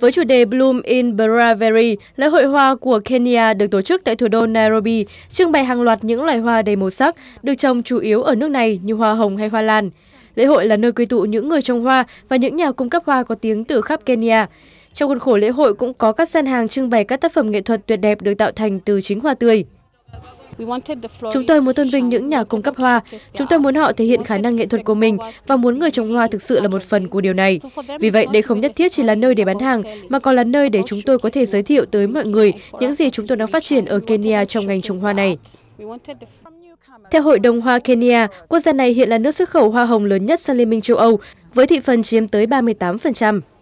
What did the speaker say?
Với chủ đề Bloom in Bravery, lễ hội hoa của Kenya được tổ chức tại thủ đô Nairobi, trưng bày hàng loạt những loài hoa đầy màu sắc, được trồng chủ yếu ở nước này như hoa hồng hay hoa lan. Lễ hội là nơi quy tụ những người trồng hoa và những nhà cung cấp hoa có tiếng từ khắp Kenya. Trong khuôn khổ lễ hội cũng có các gian hàng trưng bày các tác phẩm nghệ thuật tuyệt đẹp được tạo thành từ chính hoa tươi. Chúng tôi muốn tôn vinh những nhà cung cấp hoa. Chúng tôi muốn họ thể hiện khả năng nghệ thuật của mình và muốn người trồng hoa thực sự là một phần của điều này. Vì vậy, đây không nhất thiết chỉ là nơi để bán hàng, mà còn là nơi để chúng tôi có thể giới thiệu tới mọi người những gì chúng tôi đang phát triển ở Kenya trong ngành trồng hoa này. Theo Hội đồng Hoa Kenya, quốc gia này hiện là nước xuất khẩu hoa hồng lớn nhất sang Liên minh châu Âu, với thị phần chiếm tới 38%.